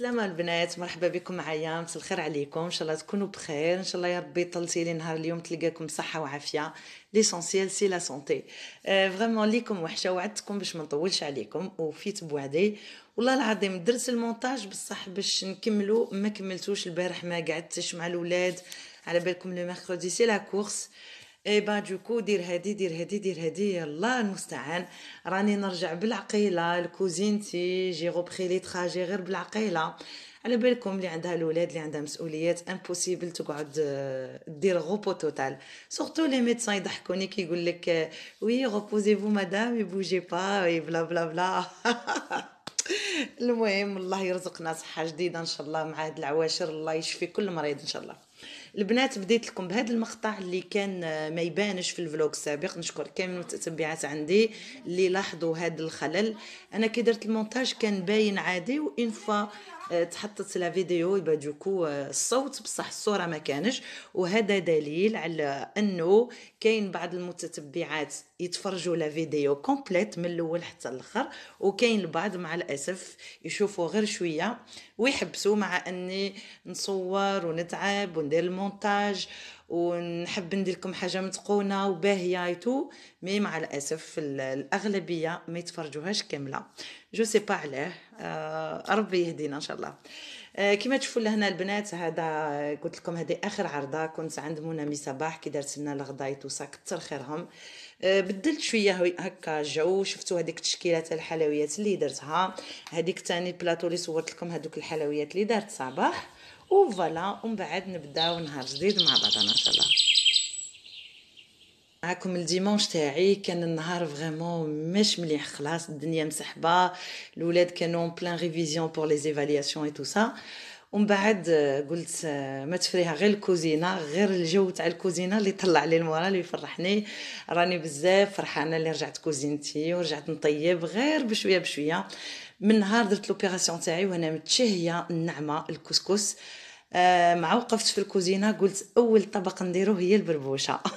السلام البنات مرحبا بكم معايا مساء الخير عليكم ان شاء الله تكونوا بخير ان شاء الله يا ربي طلتي لي نهار اليوم تلقاكم بصحة وعافية ليسونسيال سي لا سونتي آه فريمون ليكم وحشة وعدتكم باش ما نطولش عليكم وفيت بوعدي والله العظيم درت المونتاج بصح باش نكملو ما كملتوش البارح ما قعدتش مع الاولاد على بالكم لو ميركودي سي لا كورس آه اي با دوكو دير هادي دير هادي دير هادي يلا المستعان راني نرجع بالعقيله لكوزينتي جي غوبخي لي تراجي غير بالعقيله على بالكم اللي عندها الاولاد اللي عندها مسؤوليات امبوسيبل تقعد دير غوبو توتال سورتو لي ميدسان يضحكوني كي يقول لك وي غوبوزي فو مدام بوجي با بلا بلا بلا المهم الله يرزقنا صحه جديده ان شاء الله مع هاد العواشر الله يشفي كل مريض ان شاء الله البنات بديت لكم بهذا المقطع اللي كان آه، ما يبانش في الفلوج السابق نشكر كامل المتتبعات عندي اللي لاحظوا هذا الخلل انا كي درت المونتاج كان باين عادي وان فوا آه، تحطت لا فيديو يبقى دوكو آه، الصوت بصح الصوره ما كانش وهذا دليل على انه كاين بعض المتتبعات يتفرجوا لا فيديو كومبليت من الاول حتى الاخر وكاين البعض مع الاسف يشوفوا غير شويه ويحبسوا مع اني نصور ونتعب وندير المونتاج مونتاج ونحب ندير لكم حاجه متقونه وباهيه ايتو مي مع الاسف الاغلبيه ما يتفرجوهاش كامله جو سي با علاه آه، ربي يهدينا ان شاء الله آه، كما تشوفوا لهنا البنات هذا قلت لكم هذه اخر عرضه كنت عند منى صباح كي دارت لنا الغدا سا كتر خيرهم آه، بدلت شويه هكا الجو شفتوا هذيك التشكيلات الحلويات اللي درتها هذيك تاني البلاطو اللي صورت لكم هذوك الحلويات اللي دارت صباح وفوالا ومن بعد نبداو نهار جديد مع بعضنا ان شاء الله معاكم الديمونش تاعي كان النهار فريمون مش مليح خلاص الدنيا مسحبه الاولاد كانوا بلان ريفيزيون بور لي ايفالياسيون اي تو سا ومن بعد قلت ما تفريها غير الكوزينه غير الجو تاع الكوزينه اللي طلع لي المورال اللي يفرحني راني بزاف فرحانه اللي رجعت كوزينتي ورجعت نطيب غير بشويه بشويه من نهار درت لوبيراسيون تاعي وانا متشهيه النعمه الكسكس آه، مع وقفت في الكوزينه قلت اول طبق نديرو هي البربوشه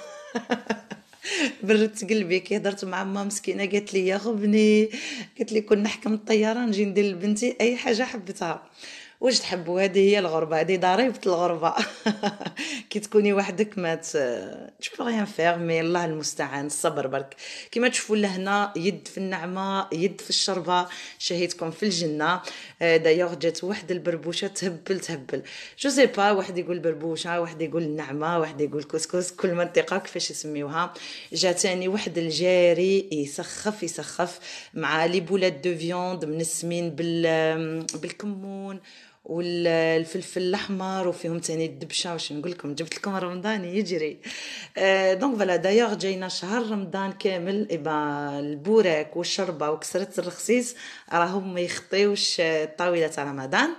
بردت قلبي كي هضرت مع ماما مسكينه قالت لي يا غبني قالت لي كون نحكم الطياره نجي ندير لبنتي اي حاجه حبتها واش تحبوا هذه هي الغربه هذه ضريبه الغربه كي تكوني وحدك ما تشوف غيان فيغ مي الله المستعان الصبر برك كيما تشوفوا لهنا يد في النعمه يد في الشربه شهيتكم في الجنه آه، دايوغ جات واحد البربوشه تهبل تهبل جو سي با واحد يقول بربوشه واحد يقول نعمه واحد يقول كسكس كل منطقه كيفاش يسميوها جاتني واحد الجاري يسخف يسخف مع لي بولات دو فيوند منسمين بال بالكمون والفلفل الاحمر وفيهم تاني الدبشه واش نقول لكم جبت لكم رمضان يجري دونك فوالا دايوغ جاينا شهر رمضان كامل ايبا البوراك والشربه وكسره الرخصيص راهم ما يخطيوش الطاوله آه، تاع رمضان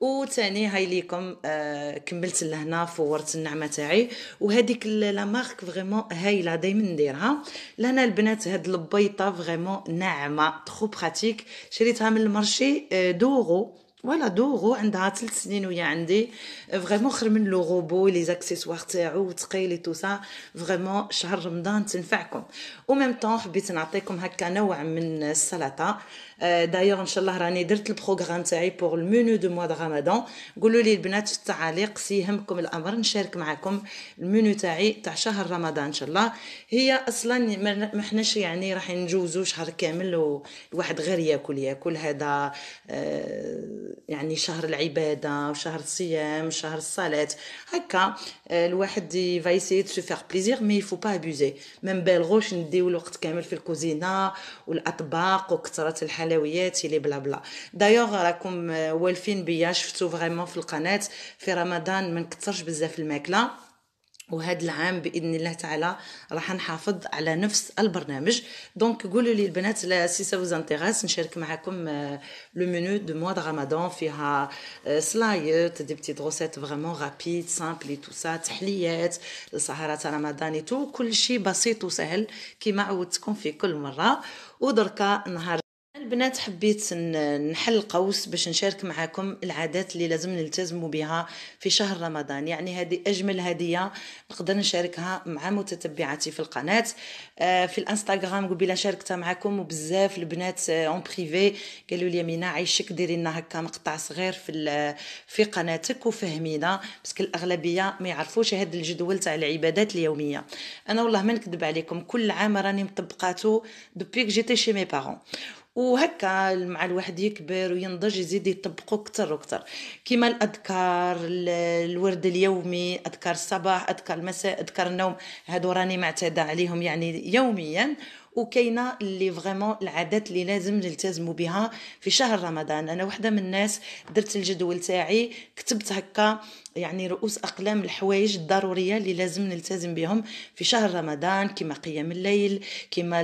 وثاني هاي ليكم آه كملت لهنا فورت النعمه تاعي وهذيك لا مارك فريمون هايله دائما نديرها لهنا البنات هاد البيطه فريمون ناعمه تخو براتيك شريتها من المارشي آه، دوغو فوالا دوغو عندها ثلاث سنين ويا عندي فريمون خير من لو روبو لي زاكسيسوار تاعو وتقيلي تو سا فريمون شهر رمضان تنفعكم وميم طون حبيت نعطيكم هكا نوع من السلطه دايوغ ان شاء الله راني درت البروغرام تاعي بور المنيو دو موا رمضان قولوا لي البنات في التعاليق سي الامر نشارك معكم المنيو تاعي تاع شهر رمضان ان شاء الله هي اصلا ما حناش يعني راح نجوزو شهر كامل الواحد غير ياكل ياكل هذا آه، يعني شهر العباده وشهر الصيام شهر الصلاه هكا آه، الواحد يفا تو فيغ بليزير مي يفو با ابوزي ما نبالغوش نديو الوقت كامل في الكوزينه والاطباق وكثره الحال الحلويات اللي بلا بلا دايوغ راكم آه، والفين بيا شفتو فريمون في القناه في رمضان ما نكثرش بزاف الماكله وهذا العام باذن الله تعالى راح نحافظ على نفس البرنامج دونك قولوا لي البنات لا سي سا فوز انتيريس نشارك معكم لو منو دو موا رمضان فيها سلايط دي بتيت غوسيت فريمون رابيد سامبل اي تو سا تحليات سهرات رمضان اي تو كل شيء بسيط وسهل كما عودتكم في كل مره ودركا نهار البنات حبيت نحل قوس باش نشارك معكم العادات اللي لازم نلتزموا بها في شهر رمضان يعني هذه اجمل هديه نقدر نشاركها مع متتبعاتي في القناه آه، في الانستغرام قبيله شاركتها معكم وبزاف البنات اون آه، بريفي قالوا لي مينا عايشك ديري لنا هكا مقطع صغير في في قناتك وفهمينا باسكو الاغلبيه ما يعرفوش هذا الجدول تاع العبادات اليوميه انا والله ما نكذب عليكم كل عام راني مطبقاته دوبيك جيتي شي مي بارون وهكا مع الواحد يكبر وينضج يزيد يطبقو كتر وكتر كيما الأذكار الورد اليومي أذكار الصباح أذكار المساء أذكار النوم هادو راني معتادة عليهم يعني يوميا وكاينه اللي فريمون العادات اللي لازم نلتزموا بها في شهر رمضان انا وحده من الناس درت الجدول تاعي كتبت هكا يعني رؤوس اقلام الحوايج الضروريه اللي لازم نلتزم بهم في شهر رمضان كما قيام الليل كما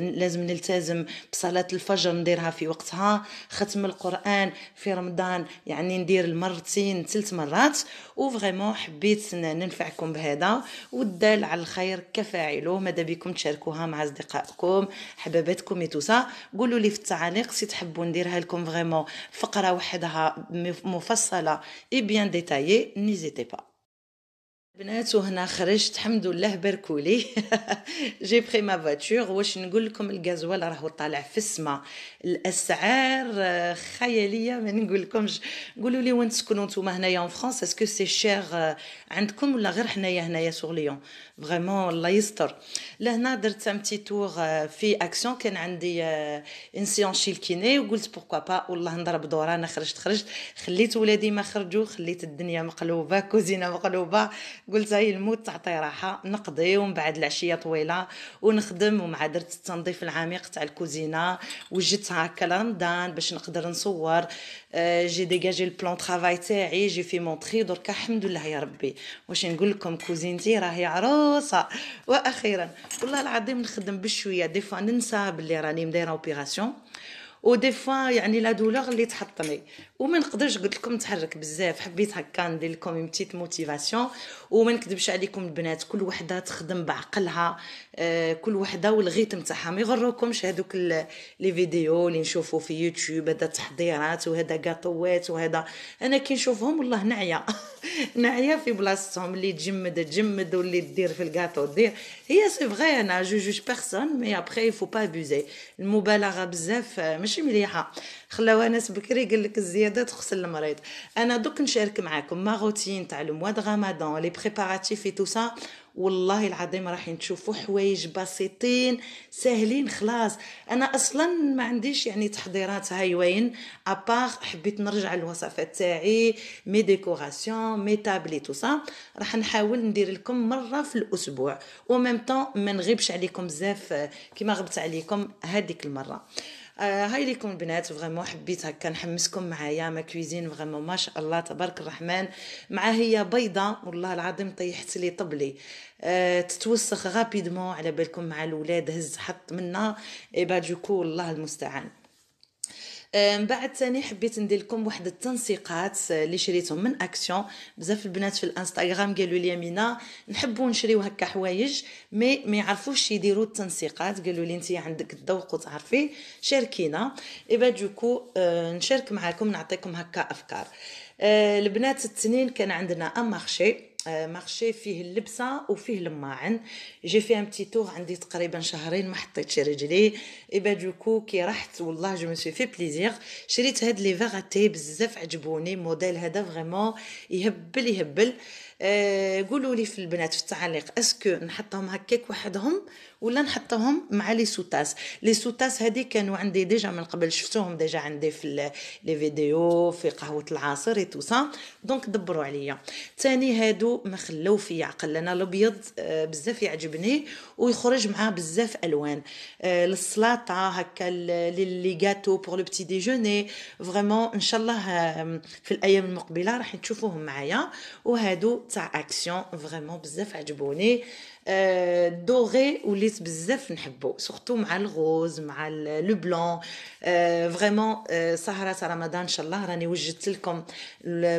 لازم نلتزم بصلاه الفجر نديرها في وقتها ختم القران في رمضان يعني ندير المرتين ثلاث مرات وفريمون حبيت ننفعكم بهذا والدال على الخير كفاعله ماذا بكم تشاركوها مع اصدقائكم حباباتكم يتوسا قولوا لي في التعاليق سي تحبوا نديرها لكم فريمون فقره وحدها مفصله اي بيان ديتايي نيزيتي با بنات وهنا خرجت الحمد لله باركولي جي بخي ما فاتور واش نقول لكم الغازوال راهو طالع في السما الاسعار آه، خياليه ما نقول لكمش قولوا لي وين تسكنوا نتوما هنايا اون فرانس اسكو سي شير عندكم ولا غير حنايا هنايا سور ليون فريمون الله يستر لهنا درت ام تي تور في اكسيون كان عندي ان سيون شي الكيني وقلت بوركوا با والله نضرب دورة انا خرجت خرجت خليت ولادي ما خرجوا خليت الدنيا مقلوبه كوزينه مقلوبه قلت هاي الموت تعطي راحه نقضي ومن بعد العشيه طويله ونخدم ومع درت التنظيف العميق تاع الكوزينه وجدت هكا لرمضان باش نقدر نصور آه، جي ديجاجي البلان ترافاي تاعي جي في مونتخي دركا الحمد لله يا ربي واش نقول لكم كوزينتي راهي عروسه واخيرا والله العظيم نخدم بشويه دي فوا ننسى بلي راني مدايره اوبيراسيون ودي فوا يعني لا دولور اللي تحطني وما نقدرش قلت لكم نتحرك بزاف حبيت هكا ندير لكم اون بتيت موتيفاسيون وما نكذبش عليكم البنات كل وحده تخدم بعقلها آه، كل وحده والغيتم تاعها ما يغروكمش هذوك لي فيديو اللي نشوفو في يوتيوب هذا تحضيرات وهذا قاطوات وهذا انا كي نشوفهم والله نعيا نعيا في بلاصتهم اللي تجمد تجمد واللي دير في القاطو دير هي سي فغي انا جوج بيرسون مي ابري يفو با ابوزي المبالغه بزاف ماشي مليحه خلاوها ناس بكري قال لك الزياده تخسر المريض انا دوك نشارك معاكم ما روتين تاع لو موا غمضان رمضان لي بريباراتيف اي تو سا والله العظيم رايحين تشوفوا حوايج بسيطين ساهلين خلاص انا اصلا ما عنديش يعني تحضيرات هاي وين ابار حبيت نرجع للوصفات تاعي مي ديكوراسيون مي تابلي تو سا راح نحاول ندير لكم مره في الاسبوع وميم طون ما نغيبش عليكم بزاف كيما غبت عليكم هذيك المره آه، هاي ليكم البنات فريمون حبيت هكا نحمسكم معايا ما كويزين فريمون ما شاء الله تبارك الرحمن مع هي بيضه والله العظيم طيحت لي طبلي أه تتوسخ غابيدمون على بالكم مع الاولاد هز حط منها اي با دوكو الله المستعان من بعد ثاني حبيت ندير لكم واحد التنسيقات آه، اللي شريتهم من اكسيون بزاف البنات في الانستغرام قالوا لي مينا نحبوا نشريو هكا حوايج مي ما يعرفوش يديروا التنسيقات قالوا لي انت عندك الذوق وتعرفي شاركينا ايبا دوكو آه، نشارك معكم نعطيكم هكا افكار آه، البنات التنين كان عندنا امارشي آه، مارشي فيه اللبسه وفيه الماعن جي في ان بتي تور عندي تقريبا شهرين ما حطيتش رجلي ايبا دوكو كي رحت والله جو مسوي في بليزير شريت هاد لي فاغاتي بزاف عجبوني موديل هذا فريمون يهبل يهبل آه، قولوا لي في البنات في التعليق اسكو نحطهم هكاك وحدهم ولا نحطهم مع لي سوتاس لي سوتاس هذه كانوا عندي ديجا من قبل شفتوهم ديجا عندي في لي فيديو في قهوه العصر اي سا دونك دبروا عليا ثاني هادو ما خلاو في عقل انا الابيض آه، بزاف يعجبني ويخرج معاه بزاف الوان آه، السلاطه هكا لي غاتو بور لو بتي ديجوني فريمون ان شاء الله آه، في الايام المقبله راح تشوفوهم معايا وهادو تاع اكسيون فريمون بزاف عجبوني دوغي وليس بزاف نحبو سورتو مع الغوز مع لو بلون فريمون سهره تاع رمضان ان شاء الله راني وجدت لكم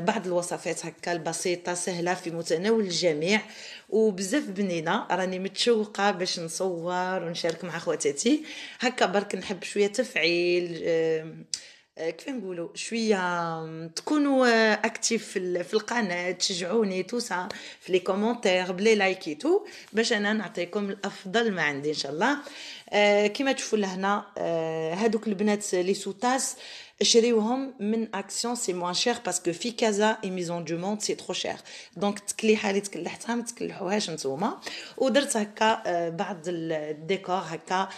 بعض الوصفات هكا البسيطه سهله في متناول الجميع وبزاف بنينه راني متشوقه باش نصور ونشارك مع خواتاتي هكا برك نحب شويه تفعيل آه، كيف نقولوا شويه تكونوا اكتيف آه، في القناه تشجعوني سا في لي كومونتير بلي لايكي تو باش انا نعطيكم الافضل ما عندي ان شاء الله آه، كما تشوفوا لهنا هذوك البنات لي سوتاس شريوهم من اكسيون سي موان شير باسكو في كازا اي ميزون دو موند سي ترو شير دونك التكليحه اللي تكلحتها ما تكلحوهاش نتوما ودرت هكا بعض الديكور هكا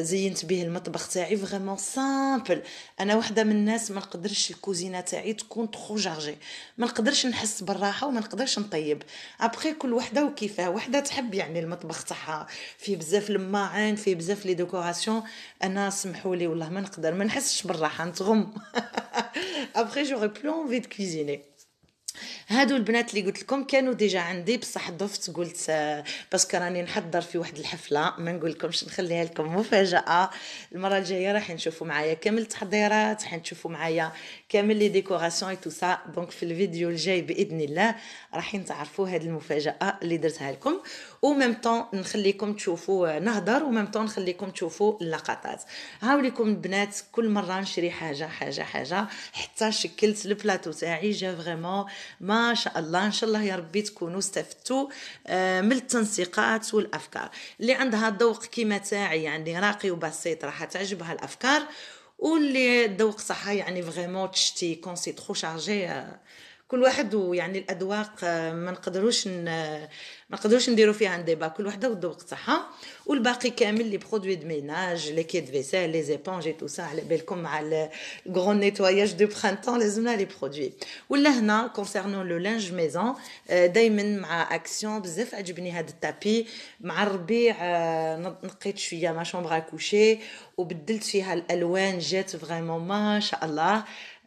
زينت به المطبخ تاعي فريمون سامبل انا وحده من الناس ما نقدرش الكوزينه تاعي تكون ترو جارجي ما نقدرش نحس بالراحه وما نقدرش نطيب ابخي كل وحده وكيفاه وحده تحب يعني المطبخ تاعها فيه بزاف الماعن فيه بزاف لي ديكوراسيون انا سمحوا لي والله ما نقدر ما نحسش بالراحه امهم ابخي جوغي بلو انفي دو كوزيني هادو البنات اللي قلت لكم كانوا ديجا عندي بصح ضفت قلت آه، باسكو راني نحضر في واحد الحفله ما نقول لكمش نخليها لكم مفاجاه المره الجايه راح نشوفوا معايا كامل التحضيرات راح نشوفوا معايا كامل لي ديكوراسيون اي تو سا دونك في الفيديو الجاي باذن الله راح تعرفوا هاد المفاجاه اللي درتها لكم وميم طون نخليكم تشوفوا نهضر وميم طون نخليكم تشوفوا اللقطات هاوليكم البنات كل مره نشري حاجه حاجه حاجه حتى شكلت البلاطو تاعي جا فريمون ما شاء الله ان شاء الله يا ربي تكونوا استفدتوا من التنسيقات والافكار اللي عندها ذوق كيما تاعي يعني راقي وبسيط راح تعجبها الافكار واللي ذوق صحه يعني فريمون تشتي كونسي تخو شارجي كل واحد ويعني الأذواق آه، ما نقدروش ما نقدروش نديرو فيها ديبا كل وحده والذوق تاعها والباقي كامل لي برودوي دو ميناج لي كيت فيسيل لي زيبونج تو سا على بالكم مع الكرون نيتواياج دو برينتون لازمنا لي برودوي ولا هنا كونسيرنون لو لانج ميزون دائما مع اكسيون بزاف عجبني هذا التابي مع الربيع آه، نقيت شويه ما شومبر كوشي وبدلت فيها الالوان جات فريمون ما شاء الله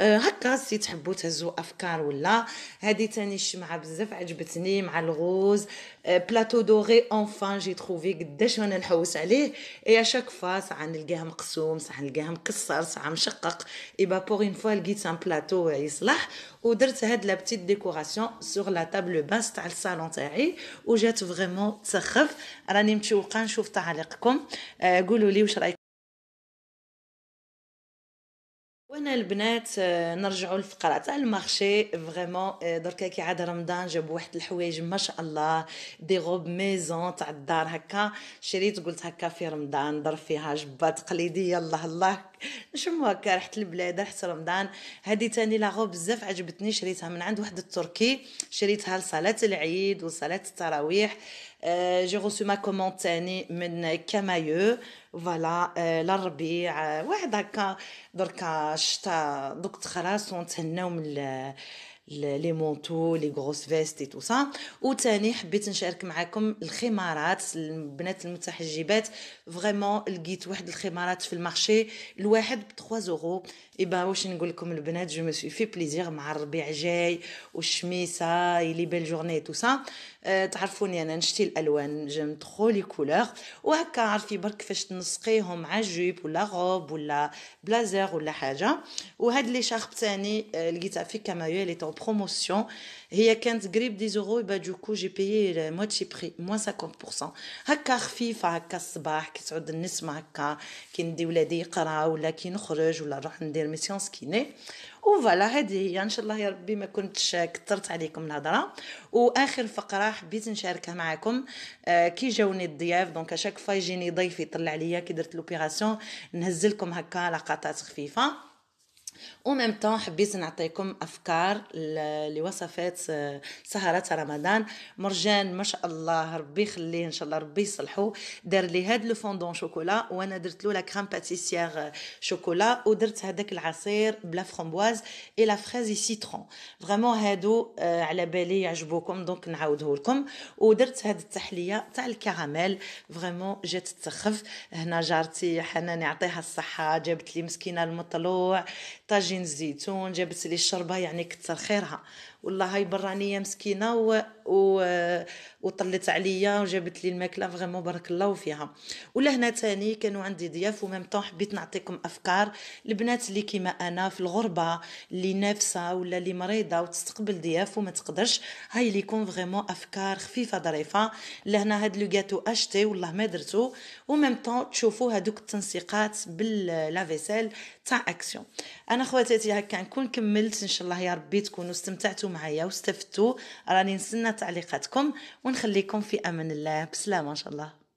هكا سي تحبوا تهزوا افكار ولا هذه تاني الشمعه بزاف عجبتني مع الغوز آه، بلاطو دوغي اونفان جي تروفي قداش انا نحوس عليه اي اشاك فوا ساعه نلقاه مقسوم ساعه نلقاه مقصر ساعه مشقق اي با بور اون فوا لقيت ان بلاطو يصلح ودرت هاد لا بتيت ديكوراسيون سوغ لا طابل باس تاع الصالون تاعي وجات فريمون تسخف راني متشوقه نشوف تعليقكم آه، قولوا لي واش رايكم وانا البنات آه، نرجعوا للفقره تاع المارشي فريمون آه، دركا كي عاد رمضان جابوا واحد الحوايج ما شاء الله دي غوب ميزون تاع الدار هكا شريت قلت هكا في رمضان ضرب فيها جبه تقليديه الله الله نشمو هكا رحت البلاد رحت رمضان هذه تاني لا غوب بزاف عجبتني شريتها من عند واحد التركي شريتها لصلاه العيد وصلاه التراويح جو روسو ما كوموند تاني من كمايو فوالا للربيع واحد هكا دركا الشتا دوك تخراس ونتهناو من لي مونتو لي غروس فيست تو سا تاني حبيت نشارك معكم الخمارات البنات المتحجبات فريمون لقيت واحد الخمارات في المارشي الواحد ب 3 يورو إبا إيه واش نقول لكم البنات جو مسوي في بليزير مع الربيع جاي والشميسه يلي بيل جورني تو سا أه تعرفوني انا نشتي الالوان جيم ترو لي كولور وهكا عارفي برك كيفاش تنسقيهم مع جوب ولا غوب ولا بلازر ولا حاجه وهاد لي شارب تاني آه، لقيتها في كمايو اللي تو بروموسيون هي كانت قريب دي زورو يبا دوكو جي بيي موتشي بري موان 50% هكا خفيفه هكا الصباح كي تعود نسمع هكا كي ندي ولادي يقراو ولا كي نخرج ولا نروح ندير الميسيون سكيني وفوالا هذه هي ان شاء الله يا ربي ما كنتش كثرت عليكم الهضره واخر فقره حبيت نشاركها معكم آه كي جاوني الضياف دونك اشاك فا يجيني ضيف يطلع ليا كي درت لوبيراسيون نهز لكم هكا لقطات خفيفه ميم طون حبيت نعطيكم افكار لوصفات آه، سهرات رمضان مرجان ما شاء الله ربي يخليه ان شاء الله ربي يصلحو دار لي هاد لو فوندون شوكولا وانا درت له لا كريم باتيسيير آه، شوكولا ودرت هذاك العصير بلا فرومبواز اي لا فريزي سيترون فريمون هادو آه، على بالي يعجبوكم دونك نعاودهولكم لكم ودرت هاد التحليه تاع الكراميل فريمون جات تسخف هنا جارتي حنان يعطيها الصحه جابت لي مسكينه المطلوع طاجين الزيتون جابت لي الشربه يعني كثر خيرها والله هاي برانيه مسكينه و... و... وطلت عليا وجابت لي الماكله فريمون بارك الله فيها ولا هنا تاني كانوا عندي ضياف وميم طون حبيت نعطيكم افكار البنات اللي كيما انا في الغربه اللي نافسه ولا اللي مريضه وتستقبل ضياف وما تقدرش هاي ليكون فريمون افكار خفيفه ظريفه لهنا هاد لو جاتو اشتي والله ما درتو وميم طون تشوفوا هادوك التنسيقات باللافيسيل تاع اكسيون انا خواتاتي هكا نكون كملت ان شاء الله يا ربي تكونوا استمتعتوا تعايشتوا معايا واستفدتوا راني نستنى تعليقاتكم ونخليكم في امان الله بسلامه ان شاء الله